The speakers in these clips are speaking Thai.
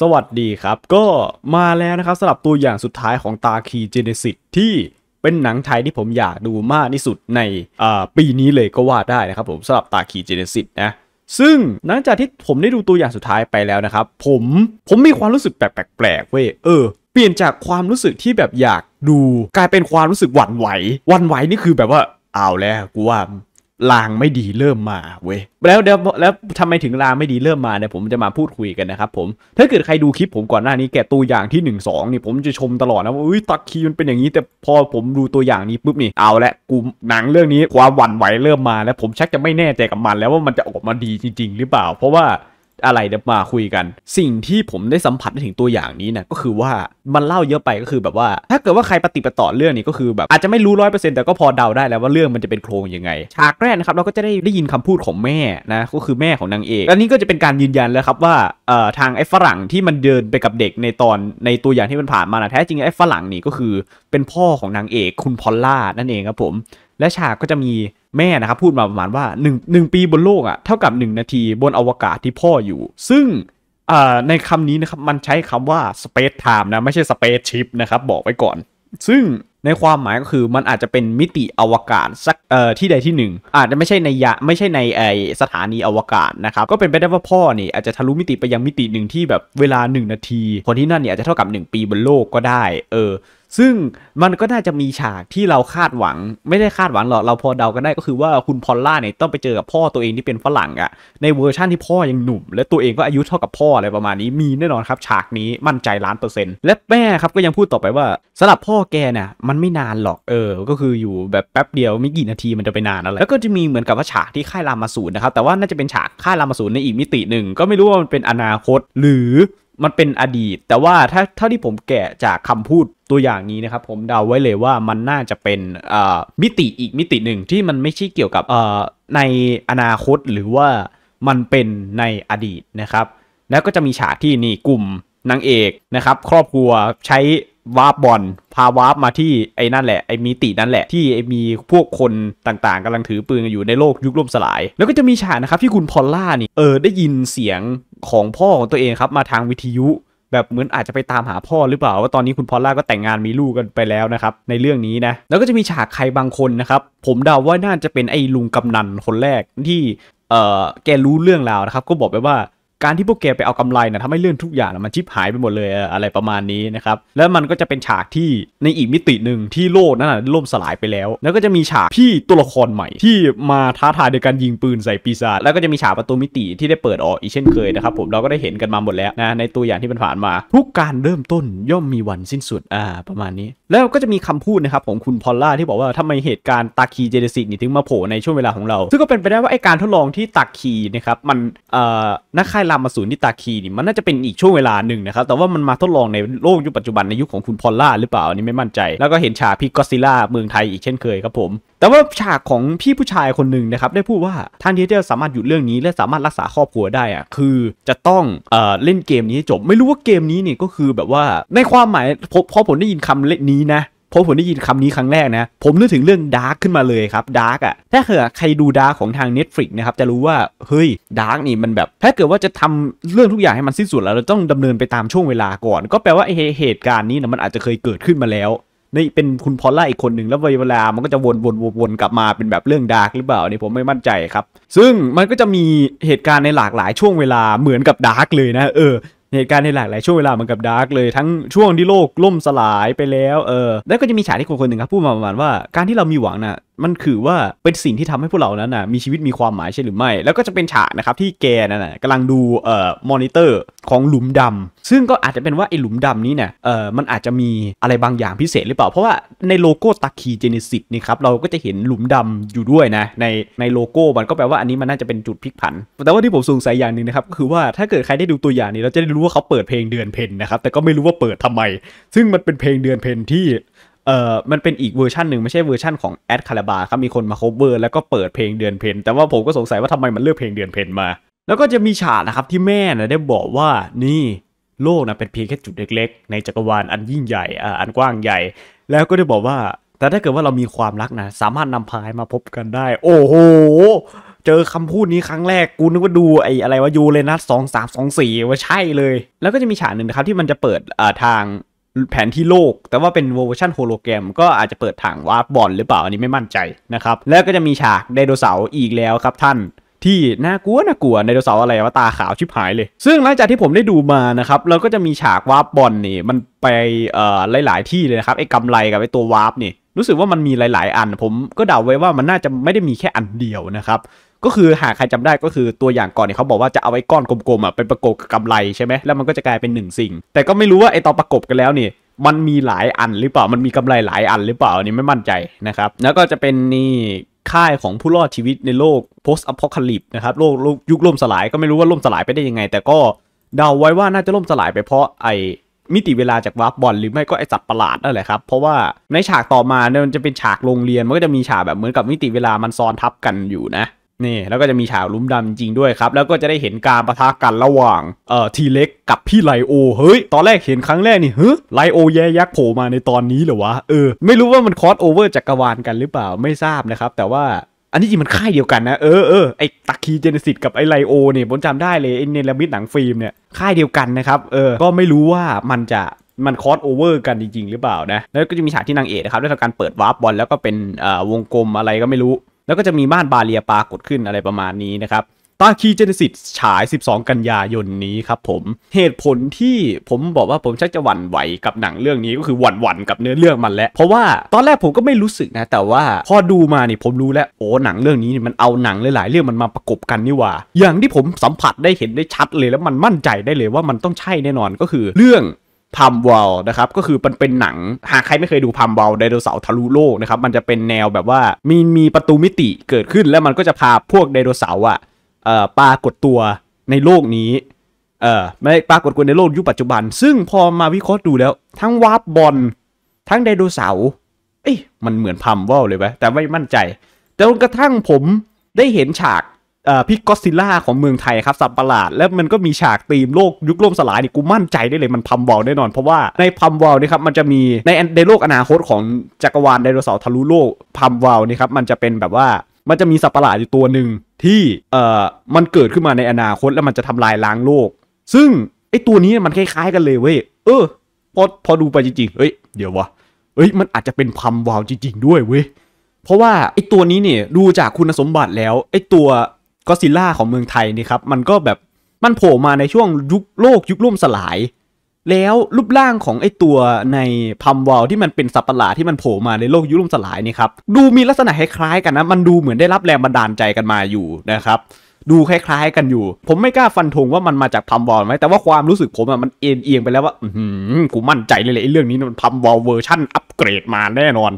สวัสดีครับก็มาแล้วนะครับสำหรับตัวอย่างสุดท้ายของตาคีเจเนซิสที่เป็นหนังไทยที่ผมอยากดูมากที่สุดในปีนี้เลยก็ว่าได้นะครับผมสำหรับตาคีเจเนซิสนะ ซึ่งหลังจากที่ผมได้ดูตัวอย่างสุดท้ายไปแล้วนะครับผมผมมีความรู้สึกแปลกๆเว้ยเออ เปลี่ยนจากความรู้สึกที่แบบอยากดู กลายเป็นความรู้สึกหวั่นไหวหวั่นไหว นี่คือแบบว่าเอาแล้วกูว่าลางไม่ดีเริ่มมาเว้ยแล้วแล้วแล้วทำไมถึงลางไม่ดีเริ่มมาเนี่ยผมจะมาพูดคุยกันนะครับผม ถ้าเกิดใครดูคลิปผมก่อนหน้านี้แกะตัวอย่างที่1นสองนี่ผมจะชมตลอดนะว่าอุ้ยตักคีมันเป็นอย่างนี้แต่พอผมดูตัวอย่างนี้ปุ๊บนี่เอาละกูหนังเรื่องนี้ความหวั่นไหวเริ่มมาแล้วผมชักจะไม่แน่ใจกับมัน แล้วว่ามันจะออกมาดีจริง ๆ หรือเปล่า เพราะว่าอะไรเดี๋ยวมาคุยกัน สิ่งที่ผมได้สัมผัสได้ถึงตัวอย่างนี้นะก็คือว่ามันเล่าเยอะไปก็คือแบบว่า ถ้าเกิดว่าใครปฏิปต่อเรื่องนี้ก็คือแบบอาจจะไม่รู้ร้อยเปอร์เซ็นต์แต่ก็พอเดาได้แล้วว่าเรื่องมันจะเป็นโครงยังไง ฉากแรกนะครับเราก็จะได้ได้ยินคำพูดของแม่นะก็คือแม่ของนางเอกอันนี้ก็จะเป็นการยืนยันแล้วครับว่าเอ่อทางไอ้ฝรั่งที่มันเดินไปกับเด็กในตอนในตัวอย่างที่มันผ่านมานะแท้จริงไอ้ฝรั่งนี่ก็คือเป็นพ่อของนางเอกคุณพอลล่านั่นเองครับผมและฉากก็จะมีแม่นะครับพูดมาประมาณว่า1 1ปีบนโลกอะ่ะเท่ากับ 1 นาทีบนอวกาศที่พ่ออยู่ ซึ่งในคำนี้นะครับมันใช้คำว่า space time นะไม่ใช่ space ship นะครับบอกไว้ก่อน ซึ่งในความหมายก็คือมันอาจจะเป็นมิติอวกาศสักที่ใดที่หนึ่งอาจจะไม่ใช่ในยะไม่ใช่ในไอสถานีอวกาศนะครับก็เป็นไปได้ว่าพ่อเนี่ยอาจจะทะลุมิติไปยังมิติหนึ่งที่แบบเวลา1 นาทีคนที่นั่นเนี่ยอาจจะเท่ากับ 1 ปีบนโลกก็ได้ เออซึ่งมันก็น่าจะมีฉากที่เราคาดหวัง ไม่ได้คาดหวังหรอกเราพอเดากันได้ก็คือว่าคุณพอลล่าเนี่ยต้องไปเจอกับพ่อตัวเองที่เป็นฝรั่งอะในเวอร์ชั่นที่พ่อยังหนุ่ม และตัวเอง ก็อายุเท่ากับพ่ออะไรประมาณนี้มีแน่นอนครับ ฉากนี้มั่นใจล้านเปอร์เซ็นต์และแม่ครับก็ยังพูดต่อไปว่าสำหรับพ่อแกเนี่ยมันไม่นานหรอกเออ ก็คืออยู่แบบแป๊บเดียวไม่กี่นาทีมันจะไปนานอะไรแล้วก็จะมีเหมือนกับว่าฉากที่ค่ายรามาสูนนะครับแต่ว่าน่าจะเป็นฉากค่ายรามาสูนในอีกมิติหนึ่งก็ไม่รู้ว่ามันเป็นอนาคตหรือมันเป็นอดีต แต่ว่าถ้าเท่าที่ผมแกะจากคำพูดตัวอย่างนี้นะครับ ผมเดาไว้เลยว่ามันน่าจะเป็นมิติอีกมิติหนึ่งที่มันไม่ใช่เกี่ยวกับในอนาคตหรือว่ามันเป็นในอดีตนะครับ แล้วก็จะมีฉากที่นี่กลุ่มนางเอกนะครับ ครอบครัวใช้วาร์ปบอลพาวาร์ปมาที่ไอ้นั่นแหละไอ้มิตินั่นแหละ ที่ไอ้มีพวกคนต่างๆ กำลังถือปืนอยู่ในโลกยุคล่มสลาย แล้วก็จะมีฉากนะครับที่คุณพอลล่านี่เออได้ยินเสียงของพ่อของตัวเองครับ มาทางวิทยุ แบบเหมือนอาจจะไปตามหาพ่อหรือเปล่าว่าตอนนี้คุณพอลล่าก็แต่งงานมีลูกกันไปแล้วนะครับ ในเรื่องนี้นะ แล้วก็จะมีฉากใครบางคนนะครับ ผมเดาว่าน่าจะเป็นไอ้ลุงกำนันคนแรกที่เออแกรู้เรื่องราวนะครับ ก็บอกไปว่าการที่พวกแกไปเอากำไรนะทำให้เลื่อนทุกอย่างนะมันชิบหายไปหมดเลยอะไรประมาณนี้นะครับแล้วมันก็จะเป็นฉากที่ในอีกมิติหนึ่งที่โลกนั้นนะล่มสลายไปแล้ว แล้วก็จะมีฉากพี่ตัวละครใหม่ ที่มาท้าทายโดยการยิงปืนใส่ปีศาจแล้วก็จะมีฉากประตูมิติที่ได้เปิดออกอีกเช่นเคยนะครับผมเราก็ได้เห็นกันมาหมดแล้วนะในตัวอย่างที่ผ่านมา ทุกการเริ่มต้นย่อมมีวันสิ้นสุดอ่าประมาณนี้ แล้วก็จะมีคำพูดนะครับของคุณพอลล่า ที่บอกว่าทำไมเหตุการณ์ตาคีเจเดสิตนี่ถึงมาโผล่ในช่วงเวลาของเรา ซึ่งก็เป็นไปได้ว่าไอการทดลองที่ตาคีนะครับมันเอ่อนักค่ายลามาสู่นิตาคีนี่มันน่าจะเป็นอีกช่วงเวลาหนึ่งนะครับแต่ว่ามันมาทดลองในโลกยุคปัจจุบันในยุคของคุณพอลล่าหรือเปล่าอันนี้ไม่มั่นใจ แล้วก็เห็นฉากพี่ก็ซิล่าเมืองไทยอีกเช่นเคยครับผม แต่ว่าฉากของพี่ผู้ชายคนหนึ่งนะครับ ได้พูดว่าท่านที่จะสามารถหยุดเรื่องนี้และสามารถรักษาครอบครัวได้อะคือจะต้องเอ่อเล่นเกมนี้ให้จบ ไม่รู้ว่าเกมนี้เนี่ยก็คือแบบว่าในความหมายพอผมได้ยินคำเล่นนี้นะพอผมได้ยินคำนี้ครั้งแรกนะผมนึกถึงเรื่องดาร์กขึ้นมาเลยครับดาร์กอ่ะ ถ้าเกิดใครดูดาร์กของทาง Netflix นะครับจะรู้ว่าเฮ้ยดาร์กนี่มันแบบถ้าเกิดว่าจะทำเรื่องทุกอย่างให้มันสิ้นสุดแล้ว เราต้องดำเนินไปตามช่วงเวลาก่อน ก็แปลว่าเหตุการณ์นี้นะมันอาจจะเคยเกิดขึ้นมาแล้ว นี่เป็นคุณพอลล่าอีกคนหนึ่งแล้วเวลามันก็จะวนวนวนกลับมาเป็นแบบเรื่องดาร์กหรือเปล่านี่ผมไม่มั่นใจครับ ซึ่งมันก็จะมีเหตุการณ์ในหลากหลายช่วงเวลาเหมือนกับดาร์กเลยนะ เออเหตุการณ์ในหลากหลาย ช่วงเวลาเหมือนกับดาร์กเลยทั้งช่วงที่โลกล่มสลายไปแล้วเออแล้วก็จะมีฉากที่คนคนหนึ่งครับ พูดมาประมาณว่า การที่เรามีหวังนะ่ะมันคือว่าเป็นสิ่งที่ทำให้พวกเรานั้นนะมีชีวิตมีความหมายใช่หรือไม่ แล้วก็จะเป็นฉากนะครับที่แกนั่นนะกำลังดูเอ่อมอนิเตอร์ของหลุมดำ ซึ่งก็อาจจะเป็นว่าไอ้หลุมดำนี้เนี่ยเอ่อมันอาจจะมีอะไรบางอย่างพิเศษหรือเปล่า เพราะว่าในโลโก้ตกคีเจเนซิสนี่ครับเราก็จะเห็นหลุมดำอยู่ด้วยนะในในโลโก้มันก็แปลว่าอันนี้มันน่าจะเป็นจุดพลิกผัน แต่ว่าที่ผมสงสัยอย่างหนึ่งนะครับก็คือว่าถ้าเกิดใครได้ดูตัวอย่างนี้เราจะได้รู้ว่าเขาเปิดเพลงเดือนเพนนะครับแต่ก็ไม่รู้ว่าเปิดทำไม ซึ่งมันเป็นเพลงเดือนเพนที่เอ่อมันเป็นอีกเวอร์ชันหนึ่งไม่ใช่เวอร์ชันของแอดคาราบาครับมีคนมาโคเวอร์แล้วก็เปิดเพลงเดือนเพนแต่ว่าผมก็สงสัยว่าทำไมมันเลือกเพลงเดือนเพนมา แล้วก็จะมีฉากนะครับที่แม่นะได้บอกว่านี่โลกนะเป็นเพียงแค่จุดเล็กๆ ในจักรวาลอันยิ่งใหญ่อ่าอันกว้างใหญ่ แล้วก็ได้บอกว่า แต่ถ้าเกิดว่าเรามีความรักนะสามารถนำพายมาพบกันได้ โอ้โหเจอคำพูดนี้ครั้งแรกกูนึกว่าดูไอ้อะไรว่ายูเลนัสสองสามสองสี่ว่าใช่เลย แล้วก็จะมีฉากหนึ่งนะครับที่มันจะเปิดอ่าทางแผนที่โลก แต่ว่าเป็นเวอร์ชันโฮโลแกรมก็อาจจะเปิดทางวาร์ปบอลหรือเปล่า อันนี้ไม่มั่นใจนะครับ แล้วก็จะมีฉากไดโนเสาร์อีกแล้วครับ ท่าน ที่น่ากลัวน่ากลัวไดโนเสาร์อะไรวะตาขาวชิบหายเลย ซึ่งหลังจากที่ผมได้ดูมานะครับ เราก็จะมีฉากวาร์ปบอลนี่มันไปเอ่อหลาย ๆที่เลยนะครับไอ้กำไรกับไอ้ตัววาร์ปนี่ รู้สึกว่ามันมีหลาย ๆอันผมก็เดาไว้ว่ามันน่าจะไม่ได้มีแค่อันเดียวนะครับก็คือหากใครจำได้ก็คือตัวอย่างก่อนเนี่ย เขาบอกว่าจะเอาไว้ก้อนกลมๆอ่ะเป็นประกบกับกำไรใช่ไหมแล้วมันก็จะกลายเป็นหนึ่งสิ่ง แต่ก็ไม่รู้ว่าไอตอนประกบกันแล้วนี่มันมีหลายอันหรือเปล่ามันมีกำไรหลายอันหรือเปล่าอันนี้ไม่มั่นใจนะครับแล้วก็จะเป็นนี่ค่ายของผู้รอดชีวิตในโลก post apocalypse นะครับโลกยุคล่มสลายก็ไม่รู้ว่าล่มสลายไปได้ยังไง แต่ก็เดาไว้ว่าน่าจะล่มสลายไปเพราะไอมิติเวลาจากวาร์ปบอล หรือไม่ก็ไอสัตว์ประหลาดนั่นแหละครับเพราะว่าในฉากต่อมาเนี่ยมันจะเป็นฉากโรงเรียนมันก็จะมีฉากแบบเหมือนกับมิติเวลามันซ้อนทับกันอยู่นะนี่แล้วก็จะมีฉากลุ้มดำจริงด้วยครับแล้วก็จะได้เห็นการประทะกันระหว่างเอ่อทีเล็กกับพี่ไลโอเฮ้ยตอนแรกเห็นครั้งแรกนี่เฮ้ยไลโอแย่ยักษ์โผล่มาในตอนนี้เหรอวะเออไม่รู้ว่ามันคอสโอเวอร์จักรวาลกันหรือเปล่าไม่ทราบนะครับแต่ว่าอันนี้จริงมันค่ายเดียวกันนะเออเออไอตักคีเจเนซิตกับไอไลโอเนี่ยผมจำได้เลยไอเนลมิดหนังฟิล์มเนี่ยค่ายเดียวกันนะครับเออก็ไม่รู้ว่ามันจะมันคอสโอเวอร์กันจริงๆ หรือเปล่านะแล้วก็จะมีฉากที่นางเอกนะครับได้ทำการเปิดวาร์ปบอลแล้วก็เป็นวงกลมอะไรก็ไม่รู้แล้วก็จะมีม่านบาเรียปรากฏขึ้นอะไรประมาณนี้นะครับตาคีเจนซิสฉาย 12 กันยายนนี้ครับผม เหตุผลที่ผมบอกว่าผมชักจะหวั่นไหวกับหนังเรื่องนี้ก็คือหวั่นหวั่นกับเนื้อเรื่องมันแล้วเพราะว่าตอนแรกผมก็ไม่รู้สึกนะ แต่ว่า พอดูมาเนี่ยผมรู้แล้วโอ้หนังเรื่องนี้มันเอาหนังหลายๆ เรื่องมันมาประกบกันนี่ว่า อย่างที่ผมสัมผัสได้เห็นได้ชัดเลยแล้วมันมั่นใจได้เลยว่ามันต้องใช่แน่นอนก็คือเรื่องพัมวอลนะครับก็คือมันเป็นหนัง หากใครไม่เคยดูพัมวอลไดโนเสาร์ทะลุโลกนะครับมันจะเป็นแนวแบบว่า มีมีประตูมิติเกิดขึ้นแล้วมันก็จะพาพวกไดโนเสาร์อ่ะปรากฏตัวในโลกนี้เออไม่ปรากฏตัวในโลกยุคปัจจุบัน ซึ่งพอมาวิเคราะห์ดูแล้ว ทั้งวาร์ปบอลทั้งไดโนเสาร์เอ้ยมันเหมือนพัมวอลเลยไหมแต่ไม่มั่นใจจนกระทั่งผมได้เห็นฉากพี่ก็ซิลล่าของเมืองไทยครับ สับประหลาด แล้วมันก็มีฉากตีมโลกยุคล่มสลายนี่กูมั่นใจได้เลยมันพัมวอลแน่นอนเพราะว่าในพัมวอลนี่ครับมันจะมีในในโลกอนาคตของจักรวาลไดโนเสาร์ทะลุโลกพัมวอลนี่ครับมันจะเป็นแบบว่ามันจะมีสับประหลาดอยู่ตัวหนึ่งที่เอ่อมันเกิดขึ้นมาในอนาคตแล้วมันจะทำลายล้างโลก ซึ่งไอตัวนี้มันคล้ายๆกันเลยเว้ยเออพอพอดูไปจริงๆเฮ้ยเดี๋ยววะเฮ้ยมันอาจจะเป็นพัมวอลจริง ๆ ด้วยเว้ยเพราะว่าไอตัวนี้เนี่ยดูจากคุณสมบัติแล้วไอตัวก็ซิล่าของเมืองไทยนี่ครับมันก็แบบมันโผล่มาในช่วงยุคโลกยุคล่มสลาย แล้วรูปร่างของไอตัวในพัมวอลที่มันเป็นสัปะหลาที่มันโผล่มาในโลกยุคล่มสลายนี่ครับดูมีลักษณะคล้ายๆกันนะ มันดูเหมือนได้รับแรงบันดาลใจกันมาอยู่นะครับ ดูคล้ายๆกันอยู่ ผมไม่กล้าฟันธงว่ามันมาจากพัมบอลไหมแต่ว่าความรู้สึกผมอะมันเอ็นเอียงไปแล้วว่า อืกูมั่นใจเลยแหละเรื่องนี้มันพัมบอลเวอร์ชั่นอัปเกรดมาแน่นอน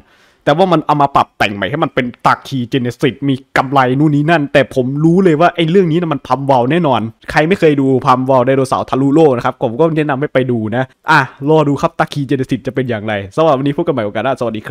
แต่ว่ามันเอามาปรับแต่งใหม่ให้มันเป็นตากีเจเนซิส มีกำไรนู่นนี่นั่น แต่ผมรู้เลยว่าไอ้เรื่องนี้นะมันพัมวอลแน่นอน ใครไม่เคยดูพัมวอลไดโนเสาร์ทะลุโลกนะครับ ผมก็แนะนำให้ไปดูนะ อ่ะ รอดูครับตากีเจเนซิสจะเป็นอย่างไร สวัสดีวันนี้พบกันใหม่โอกาสหน้าสวัสดีครับ